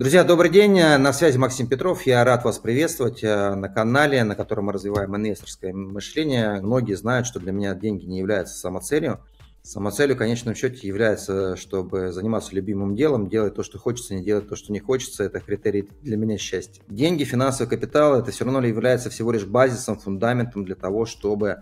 Друзья, добрый день, на связи Максим Петров, я рад вас приветствовать э, на канале, на котором мы развиваем инвесторское мышление. Многие знают, что для меня деньги не являются самоцелью. Самоцелью, в конечном счете, является, чтобы заниматься любимым делом, делать то, что хочется, не делать то, что не хочется. Это критерий для меня счастья. Деньги, финансовый капитал, это все равно является всего лишь базисом, фундаментом для того, чтобы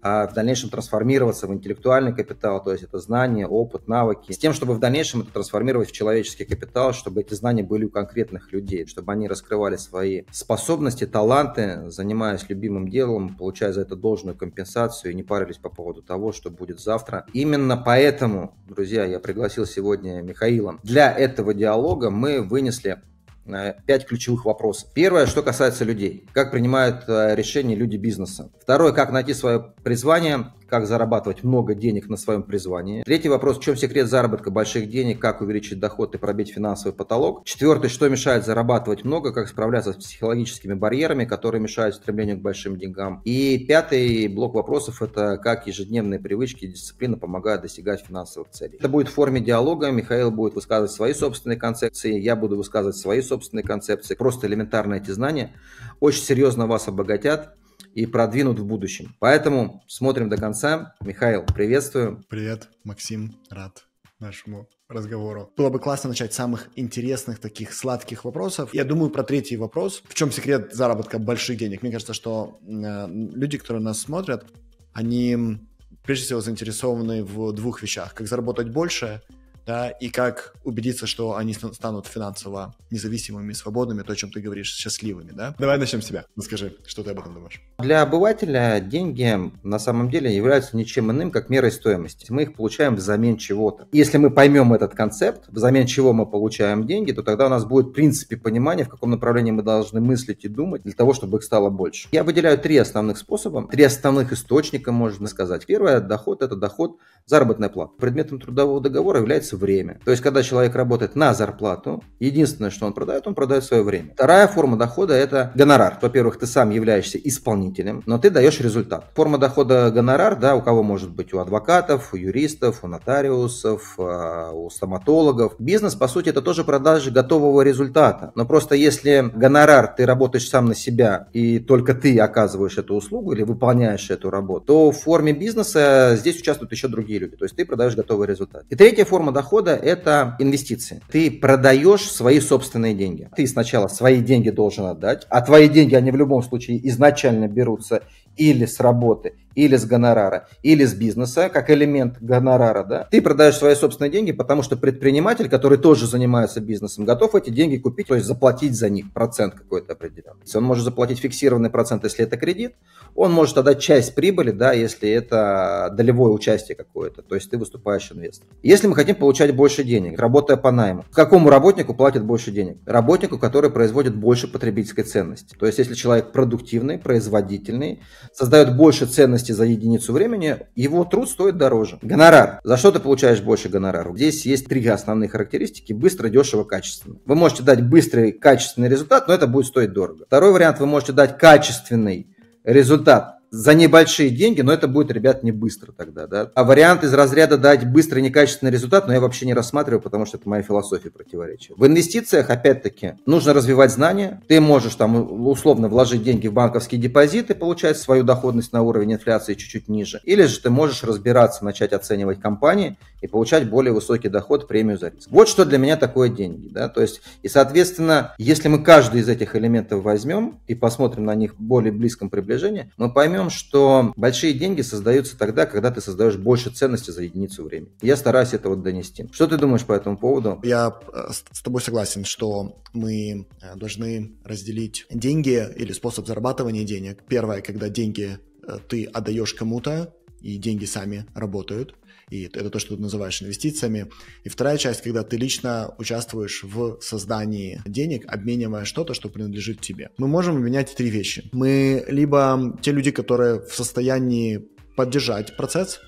а в дальнейшем трансформироваться в интеллектуальный капитал, то есть это знания, опыт, навыки, с тем, чтобы в дальнейшем это трансформировать в человеческий капитал, чтобы эти знания были у конкретных людей, чтобы они раскрывали свои способности, таланты, занимаясь любимым делом, получая за это должную компенсацию и не парились по поводу того, что будет завтра. Именно поэтому, друзья, я пригласил сегодня Михаила. Для этого диалога мы вынесли Э, пять ключевых вопросов. Первое, что касается людей. Как принимают э, решения люди бизнеса. Второе, как найти свое призвание как зарабатывать много денег на своем призвании. Третий вопрос, в чем секрет заработка больших денег, как увеличить доход и пробить финансовый потолок. Четвертый, что мешает зарабатывать много, как справляться с психологическими барьерами, которые мешают стремлению к большим деньгам. И пятый блок вопросов, это как ежедневные привычки и дисциплина помогают достигать финансовых целей. Это будет в форме диалога, Михаил будет высказывать свои собственные концепции, я буду высказывать свои собственные концепции. Просто элементарно эти знания очень серьезно вас обогатят и продвинут в будущем. Поэтому смотрим до конца. Михаил, приветствую. Привет, Максим, рад нашему разговору. Было бы классно начать с самых интересных таких сладких вопросов. Я думаю про третий вопрос. В чем секрет заработка больших денег? Мне кажется, что э, люди, которые нас смотрят, они прежде всего заинтересованы в двух вещах. Как заработать больше – да, и как убедиться, что они станут финансово независимыми, свободными, то, о чем ты говоришь, счастливыми, да? Давай начнем с себя. Расскажи, ну, что ты об этом думаешь. Для обывателя деньги на самом деле являются ничем иным, как мерой стоимости. Мы их получаем взамен чего-то. Если мы поймем этот концепт, взамен чего мы получаем деньги, то тогда у нас будет в принципе понимание, в каком направлении мы должны мыслить и думать для того, чтобы их стало больше. Я выделяю три основных способа, три основных источника, можно сказать. Первое, доход – это доход, заработная плата. Предметом трудового договора является время. То есть, когда человек работает на зарплату, единственное, что он продает, он продает свое время. Вторая форма дохода – это гонорар. Во-первых, ты сам являешься исполнителем, но ты даешь результат. Форма дохода гонорар, да, у кого может быть? У адвокатов, у юристов, у нотариусов, а, у стоматологов. Бизнес, по сути, это тоже продажа готового результата. Но просто если гонорар, ты работаешь сам на себя, и только ты оказываешь эту услугу или выполняешь эту работу, то в форме бизнеса здесь участвуют еще другие люди. То есть ты продаешь готовый результат. И третья форма дохода дохода – это инвестиции. Ты продаешь свои собственные деньги. Ты сначала свои деньги должен отдать, а твои деньги, они в любом случае изначально берутся или с работы, или с гонорара, или с бизнеса, как элемент гонорара, да, ты продаешь свои собственные деньги, потому что предприниматель, который тоже занимается бизнесом, готов эти деньги купить, то есть заплатить за них процент какой-то определенный. Он может заплатить фиксированный процент, если это кредит, он может отдать часть прибыли, да, если это долевое участие какое-то, то есть ты выступаешь инвестором. Если мы хотим получать больше денег, работая по найму, какому работнику платят больше денег? Работнику, который производит больше потребительской ценности. То есть если человек продуктивный, производительный, создает больше ценности ценности за единицу времени, его труд стоит дороже. Гонорар. За что ты получаешь больше гонорару? Здесь есть три основные характеристики. Быстро, дешево, качественно. Вы можете дать быстрый, качественный результат, но это будет стоить дорого. Второй вариант. Вы можете дать качественный результат за небольшие деньги, но это будет, ребят, не быстро тогда, да. А вариант из разряда дать быстрый некачественный результат, но я вообще не рассматриваю, потому что это моя философия противоречия. В инвестициях, опять-таки, нужно развивать знания. Ты можешь там условно вложить деньги в банковские депозиты, получать свою доходность на уровень инфляции чуть-чуть ниже. Или же ты можешь разбираться, начать оценивать компании и получать более высокий доход, премию за риск. Вот что для меня такое деньги. Да? То есть, и, соответственно, если мы каждый из этих элементов возьмем и посмотрим на них в более близком приближении, мы поймем, что большие деньги создаются тогда, когда ты создаешь больше ценности за единицу времени. Я стараюсь это вот донести. Что ты думаешь по этому поводу? Я э, с тобой согласен, что мы э, должны разделить деньги или способ зарабатывания денег. Первое, когда деньги э, ты отдаешь кому-то, и деньги сами работают – и это то, что ты называешь инвестициями. И вторая часть, когда ты лично участвуешь в создании денег, обменивая что-то, что принадлежит тебе. Мы можем обменять три вещи. Мы либо те люди, которые в состоянии поддержать процесс,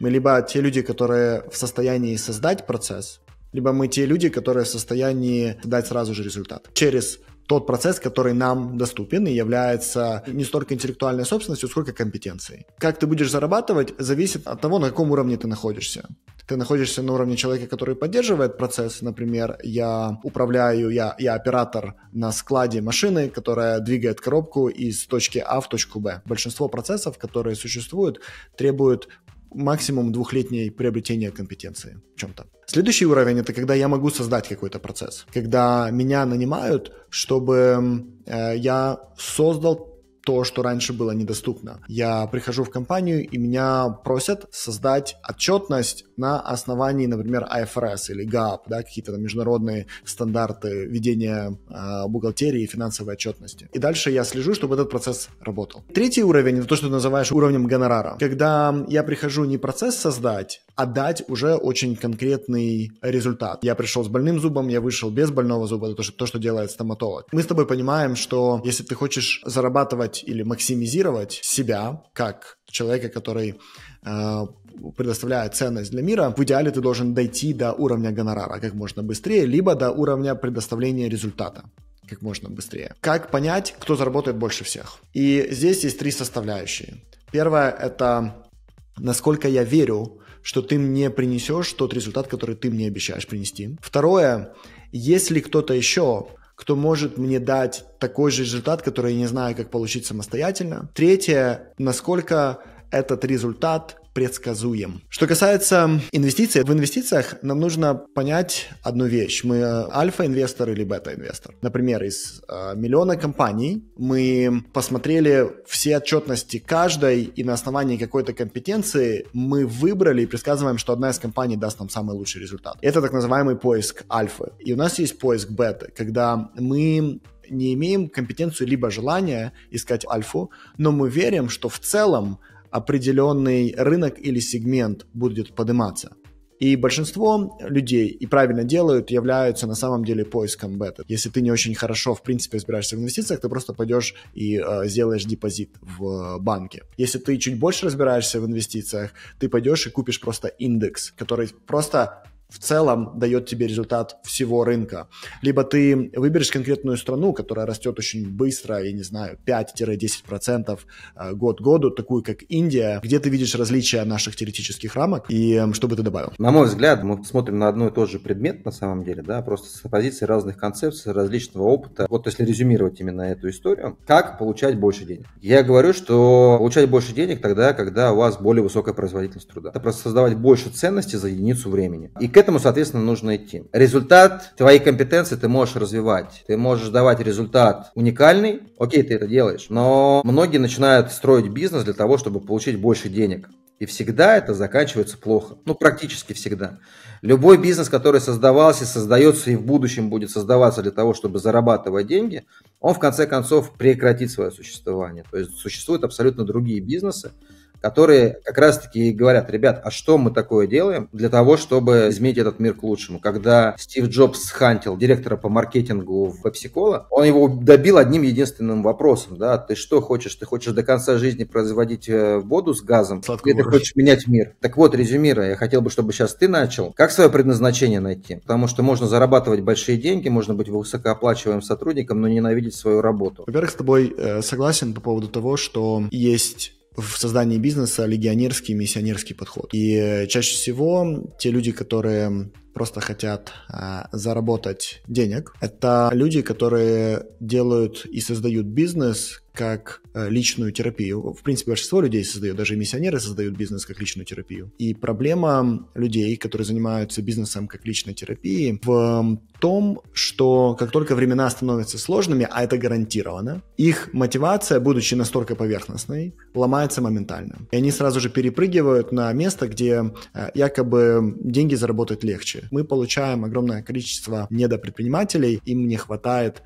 мы либо те люди, которые в состоянии создать процесс, либо мы те люди, которые в состоянии дать сразу же результат через тот процесс, который нам доступен и является не столько интеллектуальной собственностью, сколько компетенцией. Как ты будешь зарабатывать, зависит от того, на каком уровне ты находишься. Ты находишься на уровне человека, который поддерживает процесс. Например, я управляю, я, я оператор на складе машины, которая двигает коробку из точки А в точку Б. Большинство процессов, которые существуют, требуют максимум двухлетнее приобретение компетенции в чем-то. Следующий уровень это когда я могу создать какой-то процесс, когда меня нанимают, чтобы э, я создал то, что раньше было недоступно. Я прихожу в компанию, и меня просят создать отчетность на основании, например, IFRS или GAAP, да, какие-то там международные стандарты ведения э, бухгалтерии и финансовой отчетности. И дальше я слежу, чтобы этот процесс работал. Третий уровень — это то, что ты называешь уровнем гонорара. Когда я прихожу не процесс создать, отдать уже очень конкретный результат. Я пришел с больным зубом, я вышел без больного зуба, это то, что, то, что делает стоматолог. Мы с тобой понимаем, что если ты хочешь зарабатывать или максимизировать себя как человека, который э, предоставляет ценность для мира, в идеале ты должен дойти до уровня гонорара как можно быстрее, либо до уровня предоставления результата как можно быстрее. Как понять, кто заработает больше всех? И здесь есть три составляющие. Первое – это насколько я верю что ты мне принесешь тот результат, который ты мне обещаешь принести. Второе, если кто-то еще, кто может мне дать такой же результат, который я не знаю, как получить самостоятельно. Третье, насколько этот результат предсказуем. Что касается инвестиций, в инвестициях нам нужно понять одну вещь. Мы э, альфа-инвестор или бета-инвестор. Например, из э, миллиона компаний мы посмотрели все отчетности каждой, и на основании какой-то компетенции мы выбрали и предсказываем, что одна из компаний даст нам самый лучший результат. Это так называемый поиск альфы. И у нас есть поиск беты, когда мы не имеем компетенцию либо желания искать альфу, но мы верим, что в целом определенный рынок или сегмент будет подниматься. И большинство людей, и правильно делают, являются на самом деле поиском бета. Если ты не очень хорошо, в принципе, разбираешься в инвестициях, ты просто пойдешь и э, сделаешь депозит в банке. Если ты чуть больше разбираешься в инвестициях, ты пойдешь и купишь просто индекс, который просто в целом дает тебе результат всего рынка. Либо ты выберешь конкретную страну, которая растет очень быстро, я не знаю, 5-10% э, год году, такую как Индия, где ты видишь различия наших теоретических рамок, и что бы ты добавил? На мой взгляд, мы смотрим на одно и тот же предмет на самом деле, да, просто с позиции разных концепций, различного опыта. Вот если резюмировать именно эту историю, как получать больше денег? Я говорю, что получать больше денег тогда, когда у вас более высокая производительность труда. Это просто создавать больше ценности за единицу времени. И этому, соответственно, нужно идти. Результат, твоей компетенции ты можешь развивать. Ты можешь давать результат уникальный. Окей, ты это делаешь. Но многие начинают строить бизнес для того, чтобы получить больше денег. И всегда это заканчивается плохо. Ну, практически всегда. Любой бизнес, который создавался, создается и в будущем будет создаваться для того, чтобы зарабатывать деньги, он в конце концов прекратит свое существование. То есть существуют абсолютно другие бизнесы, которые как раз-таки говорят, ребят, а что мы такое делаем для того, чтобы изменить этот мир к лучшему? Когда Стив Джобс хантил директора по маркетингу в PepsiCola, он его добил одним единственным вопросом, да, ты что хочешь? Ты хочешь до конца жизни производить э, воду с газом? Сладкую или ты хочешь менять мир? Так вот, резюмируя, я хотел бы, чтобы сейчас ты начал. Как свое предназначение найти? Потому что можно зарабатывать большие деньги, можно быть высокооплачиваемым сотрудником, но ненавидеть свою работу. Во-первых, с тобой э, согласен по поводу того, что есть в создании бизнеса легионерский, миссионерский подход. И э, чаще всего те люди, которые просто хотят а, заработать денег. Это люди, которые делают и создают бизнес как э, личную терапию. В принципе, большинство людей создают, даже миссионеры создают бизнес как личную терапию. И проблема людей, которые занимаются бизнесом как личной терапией, в том, что как только времена становятся сложными, а это гарантированно, их мотивация, будучи настолько поверхностной, ломается моментально. И они сразу же перепрыгивают на место, где э, якобы деньги заработать легче мы получаем огромное количество недопредпринимателей, им не хватает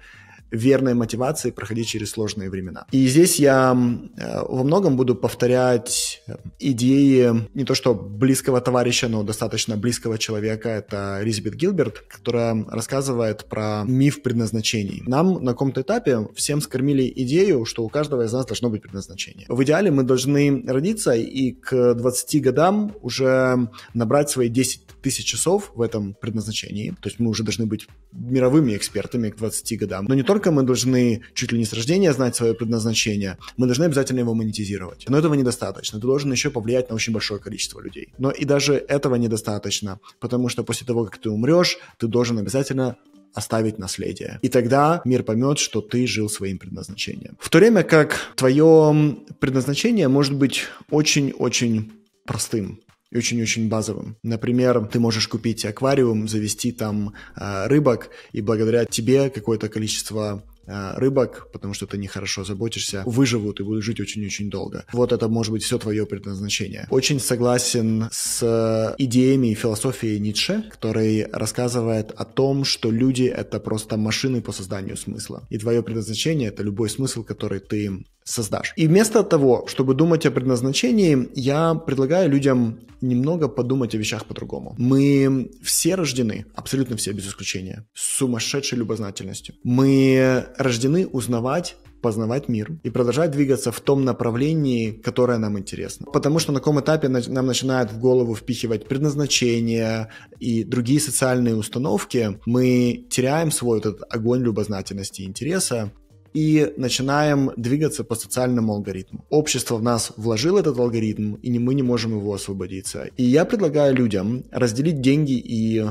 верной мотивации проходить через сложные времена. И здесь я э, во многом буду повторять э, идеи не то что близкого товарища, но достаточно близкого человека. Это Ризбет Гилберт, которая рассказывает про миф предназначений. Нам на каком-то этапе всем скормили идею, что у каждого из нас должно быть предназначение. В идеале мы должны родиться и к 20 годам уже набрать свои 10 тысяч часов в этом предназначении. То есть мы уже должны быть мировыми экспертами к 20 годам. Но не только только мы должны чуть ли не с рождения знать свое предназначение, мы должны обязательно его монетизировать. Но этого недостаточно. Ты должен еще повлиять на очень большое количество людей. Но и даже этого недостаточно, потому что после того, как ты умрешь, ты должен обязательно оставить наследие. И тогда мир поймет, что ты жил своим предназначением. В то время как твое предназначение может быть очень-очень простым очень-очень базовым. Например, ты можешь купить аквариум, завести там э, рыбок, и благодаря тебе какое-то количество э, рыбок, потому что ты нехорошо заботишься, выживут и будут жить очень-очень долго. Вот это может быть все твое предназначение. Очень согласен с э, идеями и философией Ницше, который рассказывает о том, что люди — это просто машины по созданию смысла. И твое предназначение — это любой смысл, который ты создашь. И вместо того, чтобы думать о предназначении, я предлагаю людям немного подумать о вещах по-другому. Мы все рождены, абсолютно все без исключения, с сумасшедшей любознательностью. Мы рождены узнавать познавать мир и продолжать двигаться в том направлении, которое нам интересно. Потому что на каком этапе нам начинают в голову впихивать предназначение и другие социальные установки, мы теряем свой этот огонь любознательности и интереса и начинаем двигаться по социальному алгоритму. Общество в нас вложило этот алгоритм, и мы не можем его освободиться. И я предлагаю людям разделить деньги и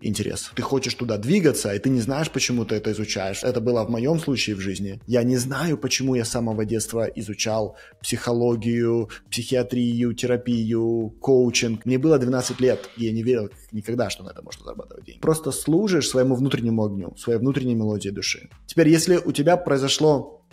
интерес. Ты хочешь туда двигаться, и ты не знаешь, почему ты это изучаешь. Это было в моем случае в жизни. Я не знаю, почему я с самого детства изучал психологию, психиатрию, терапию, коучинг. Мне было 12 лет, и я не верил никогда, что на это можно зарабатывать деньги. Просто служишь своему внутреннему огню, своей внутренней мелодии души. Теперь, если у тебя произошло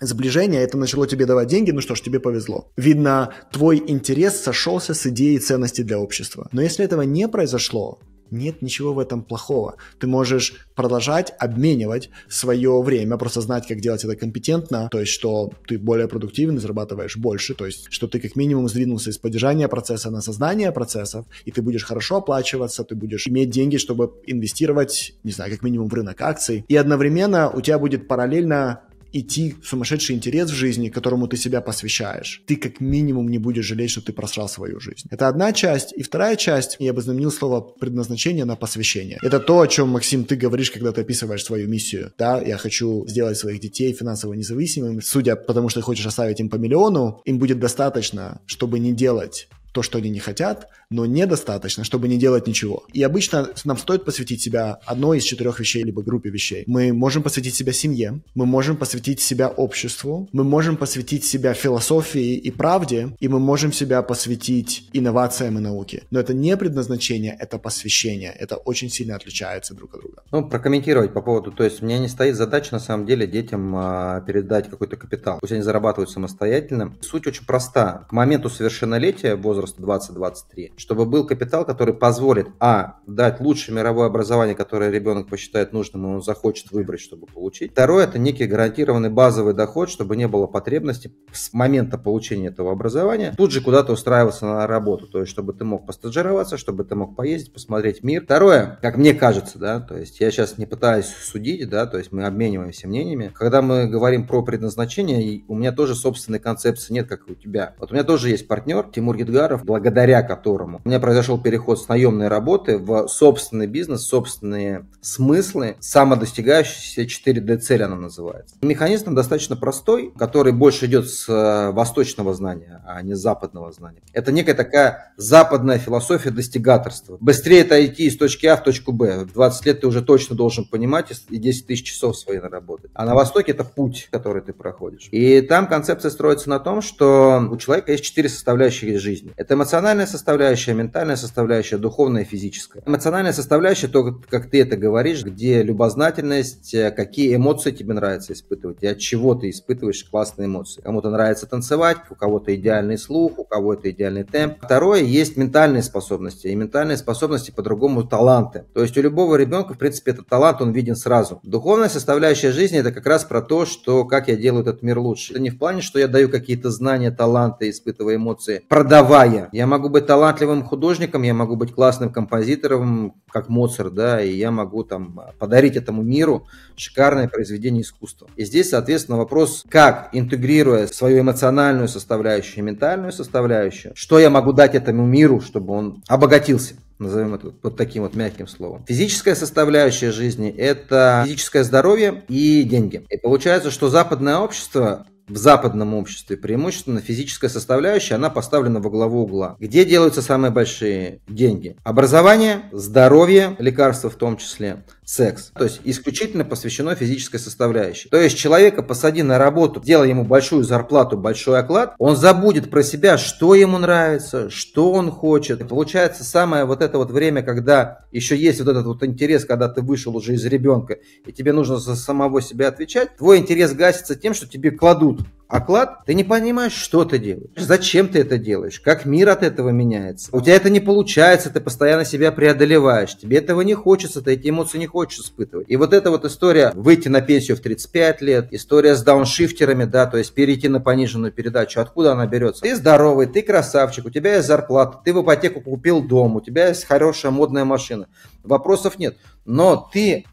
сближение, это начало тебе давать деньги, ну что ж, тебе повезло. Видно, твой интерес сошелся с идеей ценности для общества. Но если этого не произошло, нет ничего в этом плохого. Ты можешь продолжать обменивать свое время, просто знать, как делать это компетентно, то есть, что ты более продуктивен, зарабатываешь больше, то есть, что ты как минимум сдвинулся из поддержания процесса на создание процессов, и ты будешь хорошо оплачиваться, ты будешь иметь деньги, чтобы инвестировать, не знаю, как минимум в рынок акций, и одновременно у тебя будет параллельно идти сумасшедший интерес в жизни, которому ты себя посвящаешь, ты как минимум не будешь жалеть, что ты просрал свою жизнь. Это одна часть. И вторая часть, я бы знаменил слово предназначение на посвящение. Это то, о чем, Максим, ты говоришь, когда ты описываешь свою миссию. Да, я хочу сделать своих детей финансово независимыми. Судя потому, что хочешь оставить им по миллиону, им будет достаточно, чтобы не делать то, что они не хотят, но недостаточно, чтобы не делать ничего. И обычно нам стоит посвятить себя одной из четырех вещей либо группе вещей. Мы можем посвятить себя семье, мы можем посвятить себя обществу, мы можем посвятить себя философии и правде, и мы можем себя посвятить инновациям и науке. Но это не предназначение, это посвящение. Это очень сильно отличается друг от друга. Ну, прокомментировать по поводу, то есть у меня не стоит задача на самом деле детям э, передать какой-то капитал. Пусть они зарабатывают самостоятельно. Суть очень проста. К моменту совершеннолетия, возраст возрасту 20-23, чтобы был капитал, который позволит, а, дать лучшее мировое образование, которое ребенок посчитает нужным, и он захочет выбрать, чтобы получить. Второе, это некий гарантированный базовый доход, чтобы не было потребности с момента получения этого образования тут же куда-то устраиваться на работу, то есть, чтобы ты мог постажироваться, чтобы ты мог поездить, посмотреть мир. Второе, как мне кажется, да, то есть, я сейчас не пытаюсь судить, да, то есть, мы обмениваемся мнениями. Когда мы говорим про предназначение, у меня тоже собственной концепции нет, как и у тебя. Вот у меня тоже есть партнер, Тимур Гидгар, ударов, благодаря которому у меня произошел переход с наемной работы в собственный бизнес, собственные смыслы, самодостигающиеся 4D цель она называется. Механизм достаточно простой, который больше идет с э, восточного знания, а не с западного знания. Это некая такая западная философия достигаторства. Быстрее это идти из точки А в точку Б. В 20 лет ты уже точно должен понимать и 10 тысяч часов свои наработать. А на Востоке это путь, который ты проходишь. И там концепция строится на том, что у человека есть четыре составляющие жизни. Это эмоциональная составляющая, ментальная составляющая, духовная и физическая. Эмоциональная составляющая, то, как ты это говоришь, где любознательность, э, какие эмоции тебе нравится испытывать и от чего ты испытываешь классные эмоции. Кому-то нравится танцевать, у кого-то идеальный слух, у кого-то идеальный темп. Второе, есть ментальные способности. И ментальные способности по-другому таланты. То есть у любого ребенка, в принципе, этот талант, он виден сразу. Духовная составляющая жизни – это как раз про то, что как я делаю этот мир лучше. Это не в плане, что я даю какие-то знания, таланты, испытывая эмоции, продавая я. Я могу быть талантливым художником, я могу быть классным композитором, как Моцарт, да, и я могу там подарить этому миру шикарное произведение искусства. И здесь, соответственно, вопрос, как, интегрируя свою эмоциональную составляющую и ментальную составляющую, что я могу дать этому миру, чтобы он обогатился назовем это вот таким вот мягким словом. Физическая составляющая жизни – это физическое здоровье и деньги. И получается, что западное общество в западном обществе преимущественно физическая составляющая, она поставлена во главу угла. Где делаются самые большие деньги? Образование, здоровье, лекарства в том числе – секс. То есть исключительно посвящено физической составляющей. То есть человека посади на работу, делай ему большую зарплату, большой оклад, он забудет про себя, что ему нравится, что он хочет. И получается самое вот это вот время, когда еще есть вот этот вот интерес, когда ты вышел уже из ребенка, и тебе нужно за самого себя отвечать, твой интерес гасится тем, что тебе кладут оклад, ты не понимаешь, что ты делаешь, зачем ты это делаешь, как мир от этого меняется. У тебя это не получается, ты постоянно себя преодолеваешь, тебе этого не хочется, ты эти эмоции не хочешь испытывать. И вот эта вот история выйти на пенсию в 35 лет, история с дауншифтерами, да, то есть перейти на пониженную передачу, откуда она берется? Ты здоровый, ты красавчик, у тебя есть зарплата, ты в ипотеку купил дом, у тебя есть хорошая модная машина. Вопросов нет. Но ты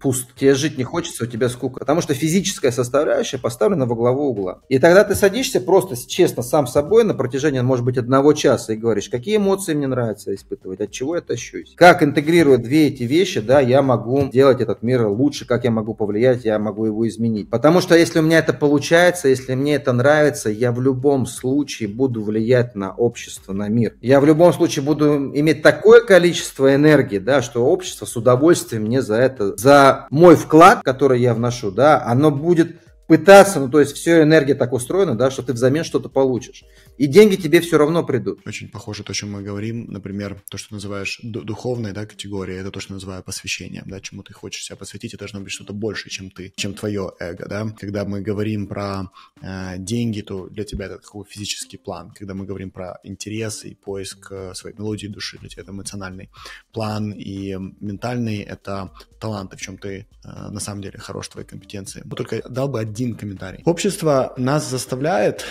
пуст. Тебе жить не хочется, у тебя скука. Потому что физическая составляющая поставлена во главу угла. И тогда ты садишься просто честно сам собой на протяжении, может быть, одного часа и говоришь, какие эмоции мне нравится испытывать, от чего я тащусь. Как интегрируя две эти вещи, да, я могу делать этот мир лучше, как я могу повлиять, я могу его изменить. Потому что если у меня это получается, если мне это нравится, я в любом случае буду влиять на общество, на мир. Я в любом случае буду иметь такое количество энергии, да, что общество с удовольствием мне за это, за за мой вклад, который я вношу, да, оно будет пытаться, ну, то есть все энергия так устроена, да, что ты взамен что-то получишь и деньги тебе все равно придут. Очень похоже то, о чем мы говорим, например, то, что называешь духовной да, категорией, это то, что называю посвящением, да, чему ты хочешь себя посвятить, это должно быть что-то больше, чем ты, чем твое эго, да. Когда мы говорим про э, деньги, то для тебя это какой физический план. Когда мы говорим про интересы, и поиск э, своей мелодии души, для тебя это эмоциональный план и ментальный — это таланты, в чем ты э, на самом деле хорош, твои компетенции. Только дал бы один комментарий. Общество нас заставляет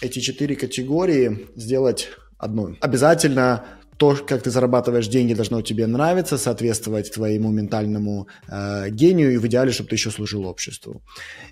эти четыре категории категории сделать одну. Обязательно то, как ты зарабатываешь деньги, должно тебе нравиться, соответствовать твоему ментальному э, гению, и в идеале, чтобы ты еще служил обществу.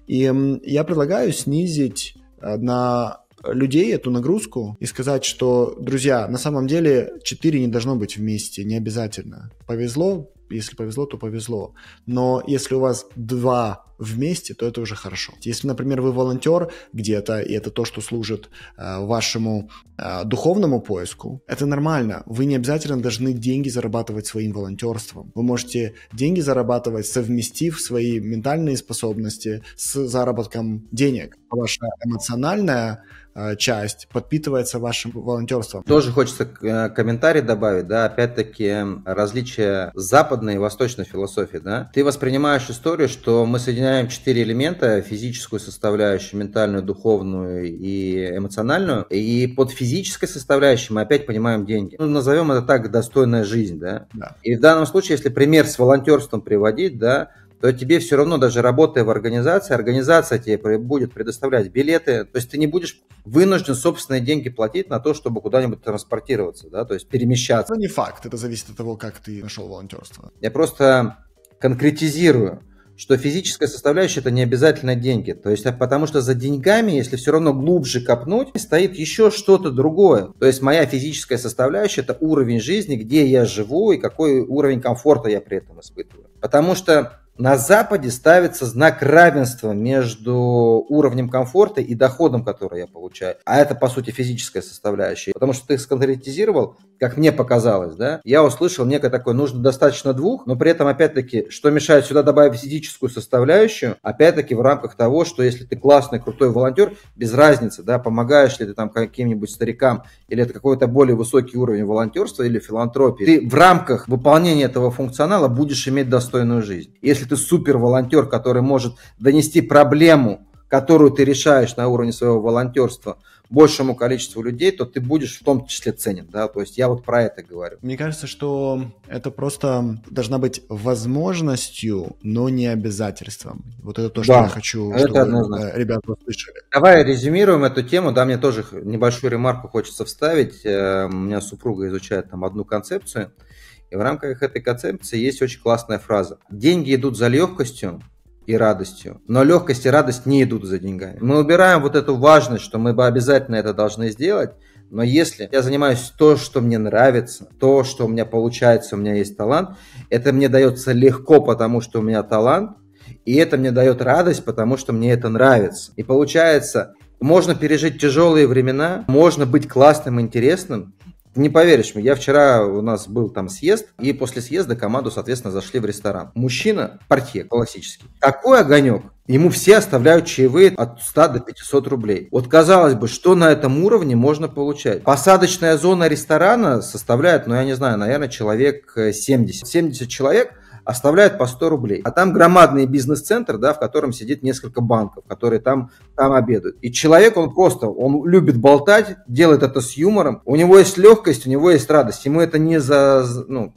И э, я предлагаю снизить э, на людей эту нагрузку и сказать, что, друзья, на самом деле 4 не должно быть вместе, не обязательно. Повезло, если повезло, то повезло. Но если у вас два вместе, то это уже хорошо. Если, например, вы волонтер где-то, и это то, что служит э, вашему э, духовному поиску, это нормально. Вы не обязательно должны деньги зарабатывать своим волонтерством. Вы можете деньги зарабатывать, совместив свои ментальные способности с заработком денег. Ваша эмоциональная э, часть подпитывается вашим волонтерством. Тоже хочется э, комментарий добавить, да, опять-таки различие западной и восточной философии, да. Ты воспринимаешь историю, что мы соединяем объединяем четыре элемента, физическую составляющую, ментальную, духовную и эмоциональную. И под физической составляющей мы опять понимаем деньги. Ну, назовем это так, достойная жизнь, да? да. И в данном случае, если пример с волонтерством приводить, да, то тебе все равно, даже работая в организации, организация тебе будет предоставлять билеты, то есть ты не будешь вынужден собственные деньги платить на то, чтобы куда-нибудь транспортироваться, да, то есть перемещаться. Это ну, не факт, это зависит от того, как ты нашел волонтерство. Я просто конкретизирую что физическая составляющая это не обязательно деньги. То есть, а потому что за деньгами, если все равно глубже копнуть, стоит еще что-то другое. То есть, моя физическая составляющая это уровень жизни, где я живу и какой уровень комфорта я при этом испытываю. Потому что на Западе ставится знак равенства между уровнем комфорта и доходом, который я получаю. А это, по сути, физическая составляющая. Потому что ты их сконкретизировал, как мне показалось, да, я услышал некое такое, нужно достаточно двух, но при этом, опять-таки, что мешает сюда добавить физическую составляющую, опять-таки, в рамках того, что если ты классный, крутой волонтер, без разницы, да, помогаешь ли ты там каким-нибудь старикам, или это какой-то более высокий уровень волонтерства или филантропии, ты в рамках выполнения этого функционала будешь иметь достойную жизнь. Если ты супер волонтер, который может донести проблему, которую ты решаешь на уровне своего волонтерства – большему количеству людей, то ты будешь в том числе ценен, да, то есть я вот про это говорю. Мне кажется, что это просто должна быть возможностью, но не обязательством. Вот это то, что я хочу, это чтобы э, однозначно. ребята услышали. Давай резюмируем эту тему, да, мне тоже небольшую ремарку хочется вставить. Э, у меня супруга изучает там одну концепцию, и в рамках этой концепции есть очень классная фраза. Деньги идут за легкостью, и радостью. Но легкость и радость не идут за деньгами. Мы убираем вот эту важность, что мы бы обязательно это должны сделать, но если я занимаюсь то, что мне нравится, то, что у меня получается, у меня есть талант, это мне дается легко, потому что у меня талант, и это мне дает радость, потому что мне это нравится. И получается, можно пережить тяжелые времена, можно быть классным, интересным, не поверишь мне, я вчера у нас был там съезд, и после съезда команду, соответственно, зашли в ресторан. Мужчина, портье классический. Такой огонек, Ему все оставляют чаевые от 100 до 500 рублей. Вот казалось бы, что на этом уровне можно получать? Посадочная зона ресторана составляет, ну я не знаю, наверное, человек 70. Э, 70 человек – оставляют по 100 рублей. А там громадный бизнес-центр, да, в котором сидит несколько банков, которые там, там обедают. И человек, он просто, он любит болтать, делает это с юмором, у него есть легкость, у него есть радость, ему это не за, ну,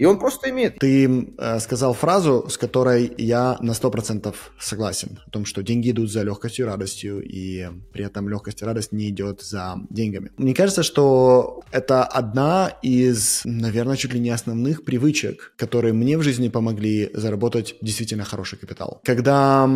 и он просто имеет. Ты э, сказал фразу, с которой я на 100% согласен. О том, что деньги идут за легкостью и радостью, и при этом легкость и радость не идет за деньгами. Мне кажется, что это одна из, наверное, чуть ли не основных привычек, которые мне в жизни помогли заработать действительно хороший капитал. Когда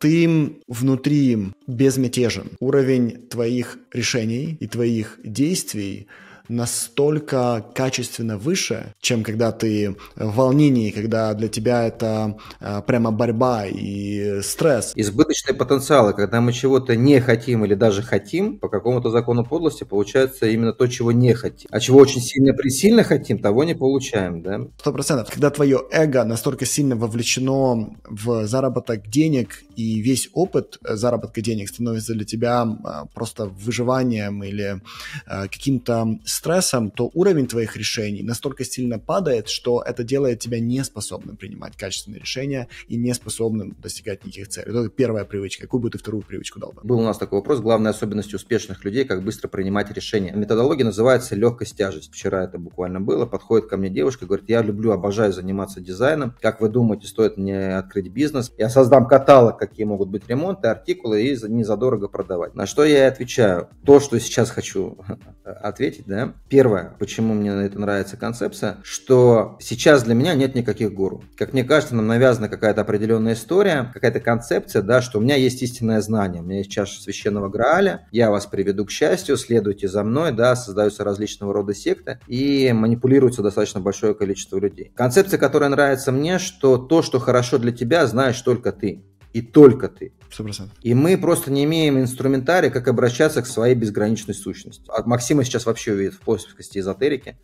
ты внутри безмятежен. Уровень твоих решений и твоих действий – настолько качественно выше, чем когда ты в волнении, когда для тебя это э, прямо борьба и стресс. Избыточные потенциалы, когда мы чего-то не хотим или даже хотим, по какому-то закону подлости получается именно то, чего не хотим. А чего очень сильно при сильно хотим, того не получаем, да? Сто процентов. Когда твое эго настолько сильно вовлечено в заработок денег и весь опыт э, заработка денег становится для тебя э, просто выживанием или каким-то стрессом, то уровень твоих решений настолько сильно падает, что это делает тебя неспособным принимать качественные решения и неспособным достигать никаких целей. Это первая привычка. Какую бы ты вторую привычку дал бы? Был у нас такой вопрос. Главная особенность успешных людей, как быстро принимать решения. Методология называется легкость тяжесть. Вчера это буквально было. Подходит ко мне девушка, говорит, я люблю, обожаю заниматься дизайном. Как вы думаете, стоит мне открыть бизнес? Я создам каталог, какие могут быть ремонты, артикулы и незадорого продавать. На что я отвечаю. То, что сейчас хочу ответить, да, первое, почему мне на это нравится концепция, что сейчас для меня нет никаких гуру. Как мне кажется, нам навязана какая-то определенная история, какая-то концепция, да, что у меня есть истинное знание, у меня есть чаша священного Грааля, я вас приведу к счастью, следуйте за мной, да, создаются различного рода секты и манипулируется достаточно большое количество людей. Концепция, которая нравится мне, что то, что хорошо для тебя, знаешь только ты и только ты. 100%. И мы просто не имеем инструментария, как обращаться к своей безграничной сущности. А Максима сейчас вообще увидит в плоскости эзотерики.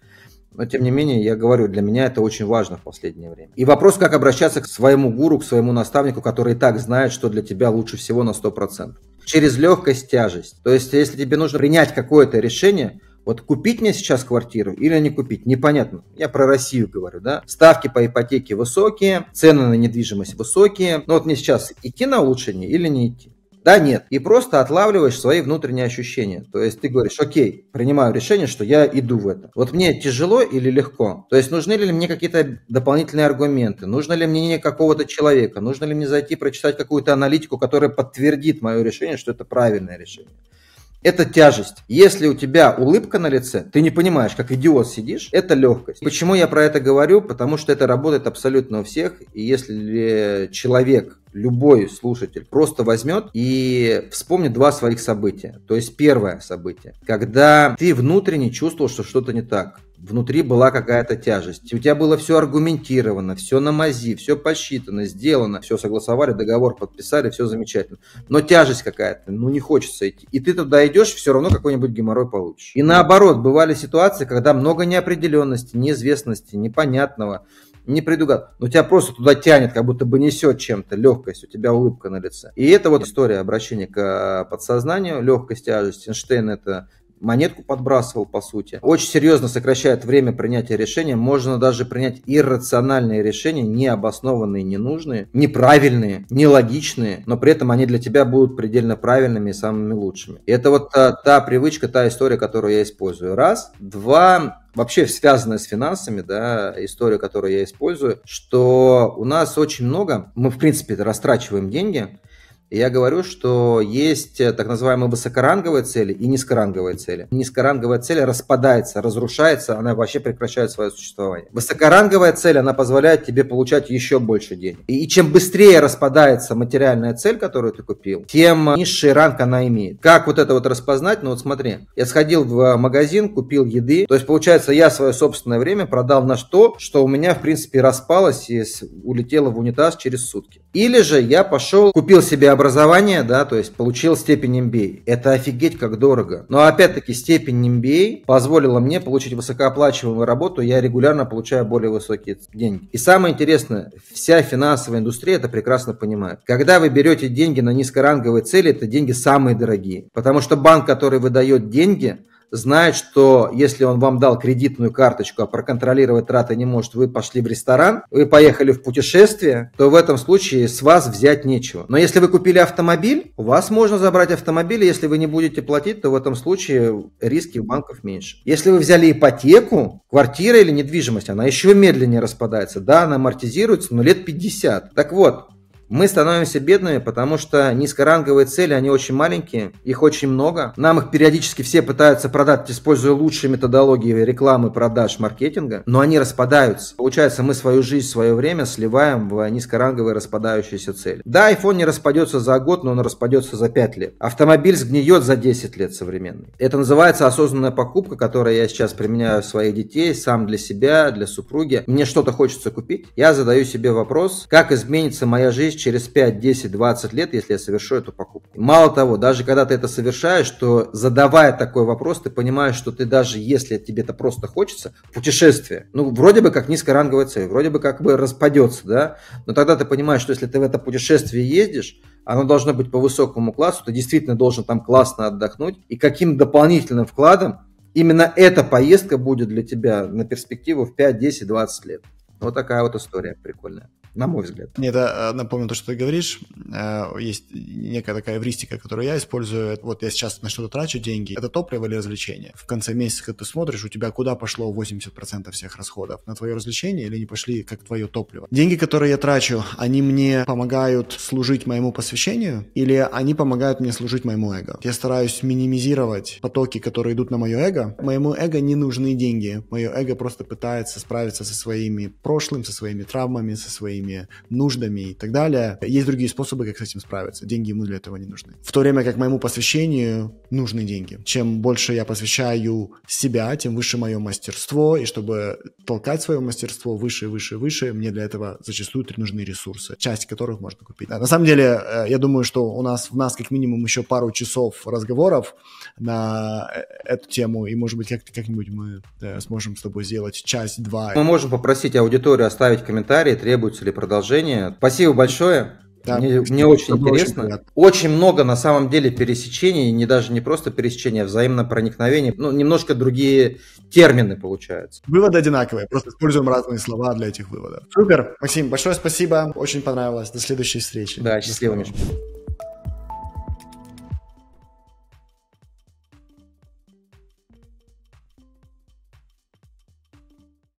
Но, тем не менее, я говорю, для меня это очень важно в последнее время. И вопрос, как обращаться к своему гуру, к своему наставнику, который и так знает, что для тебя лучше всего на 100%. Через легкость, тяжесть. То есть, если тебе нужно принять какое-то решение, вот купить мне сейчас квартиру или не купить, непонятно. Я про Россию говорю, да. Ставки по ипотеке высокие, цены на недвижимость высокие. Но вот мне сейчас идти на улучшение или не идти? Да, нет. И просто отлавливаешь свои внутренние ощущения. То есть ты говоришь, окей, принимаю решение, что я иду в это. Вот мне тяжело или легко? То есть нужны ли мне какие-то дополнительные аргументы? Нужно ли мне какого-то человека? Нужно ли мне зайти прочитать какую-то аналитику, которая подтвердит мое решение, что это правильное решение? это тяжесть. Если у тебя улыбка на лице, ты не понимаешь, как идиот сидишь, это легкость. Почему я про это говорю? Потому что это работает абсолютно у всех. И если человек любой слушатель просто возьмет и вспомнит два своих события. То есть первое событие, когда ты внутренне чувствовал, что что-то не так внутри была какая-то тяжесть. У тебя было все аргументировано, все на мази, все посчитано, сделано, все согласовали, договор подписали, все замечательно. Но тяжесть какая-то, ну не хочется идти. И ты туда идешь, все равно какой-нибудь геморрой получишь. И наоборот, бывали ситуации, когда много неопределенности, неизвестности, непонятного не предугад. Но «Ну, тебя просто туда тянет, как будто бы несет чем-то, легкость, у тебя улыбка на лице. И это вот история обращения к э, подсознанию, легкость, тяжесть. Эйнштейн это монетку подбрасывал, по сути. Очень серьезно сокращает время принятия решения. Можно даже принять иррациональные решения, необоснованные, ненужные, неправильные, нелогичные, но при этом они для тебя будут предельно правильными и самыми лучшими. И это вот та, та привычка, та история, которую я использую. Раз. Два вообще связанная с финансами, да, история, которую я использую, что у нас очень много, мы, в принципе, растрачиваем деньги, и я говорю, что есть э, так называемые высокоранговые цели и низкоранговые цели. Низкоранговая цель распадается, разрушается, она вообще прекращает свое существование. Высокоранговая цель, она позволяет тебе получать еще больше денег. И, чем быстрее распадается материальная цель, которую ты купил, тем низший ранг она имеет. Как вот это вот распознать? Ну вот смотри, я сходил в э, магазин, купил еды, то есть получается я свое собственное время продал на что, что у меня в принципе распалось и улетело в унитаз через сутки. Или же я пошел, купил себе образование, да, то есть получил степень MBA. Это офигеть как дорого. Но опять-таки степень MBA позволила мне получить высокооплачиваемую работу, я регулярно получаю более высокие деньги. И самое интересное, вся финансовая индустрия это прекрасно понимает. Когда вы берете деньги на низкоранговые цели, это деньги самые дорогие. Потому что банк, который выдает деньги, знает, что если он вам дал кредитную карточку, а проконтролировать траты не может, вы пошли в ресторан, вы поехали в путешествие, то в этом случае с вас взять нечего. Но если вы купили автомобиль, у вас можно забрать автомобиль, если вы не будете платить, то в этом случае риски у банков меньше. Если вы взяли ипотеку, квартира или недвижимость, она еще медленнее распадается. Да, она амортизируется, но лет 50. Так вот, мы становимся бедными, потому что низкоранговые цели, они очень маленькие, их очень много. Нам их периодически все пытаются продать, используя лучшие методологии рекламы, продаж, маркетинга, но они распадаются. Получается, мы свою жизнь, свое время сливаем в низкоранговые распадающиеся цели. Да, iPhone не распадется за год, но он распадется за 5 лет. Автомобиль сгниет за 10 лет современный. Это называется осознанная покупка, которую я сейчас применяю в своих детей, сам для себя, для супруги. Мне что-то хочется купить. Я задаю себе вопрос, как изменится моя жизнь здесь через 5, 10, 20 лет, если я совершу эту покупку. Мало того, даже когда ты это совершаешь, то задавая такой вопрос, ты понимаешь, что ты даже если тебе это просто хочется, путешествие, ну, вроде бы как низкоранговая цель, вроде бы как бы распадется, да, но тогда ты понимаешь, что если ты в это путешествие ездишь, оно должно быть по высокому классу, ты действительно должен там классно отдохнуть, и каким дополнительным вкладом именно эта поездка будет для тебя на перспективу в 5, 10, 20 лет. Вот такая вот история прикольная на мой взгляд. Мне это э, напомню то, что ты говоришь. Э, есть некая такая эвристика, которую я использую. Вот я сейчас на что-то трачу деньги. Это топливо или развлечение? В конце месяца, когда ты смотришь, у тебя куда пошло 80% всех расходов? На твое развлечение или не пошли как твое топливо? Деньги, которые я трачу, они мне помогают служить моему посвящению или они помогают мне служить моему эго? Я стараюсь минимизировать потоки, которые идут на мое эго. Моему эго не нужны деньги. Мое эго просто пытается справиться со своими прошлым, со своими травмами, со своими своими нуждами и так далее. Есть другие способы, как с этим справиться. Деньги ему для этого не нужны. В то время как моему посвящению нужны деньги. Чем больше я посвящаю себя, тем выше мое мастерство, и чтобы толкать свое мастерство выше, выше, выше, мне для этого зачастую нужны ресурсы, часть которых можно купить. на самом деле, э, я думаю, что у нас в нас как минимум еще пару часов разговоров на э, эту тему, и, может быть, как-то как-нибудь мы да, э, сможем с тобой сделать часть два. Мы можем попросить аудиторию оставить комментарии, требуется ли продолжение. Спасибо большое. Да, мне мне очень интересно. Очень, очень много на самом деле пересечений, не даже не просто пересечения, а взаимно проникновения. Ну, немножко другие термины получаются. Выводы одинаковые, просто используем разные слова для этих выводов. Супер, Максим, большое спасибо, очень понравилось. До следующей встречи. Да, счастливо, Миша.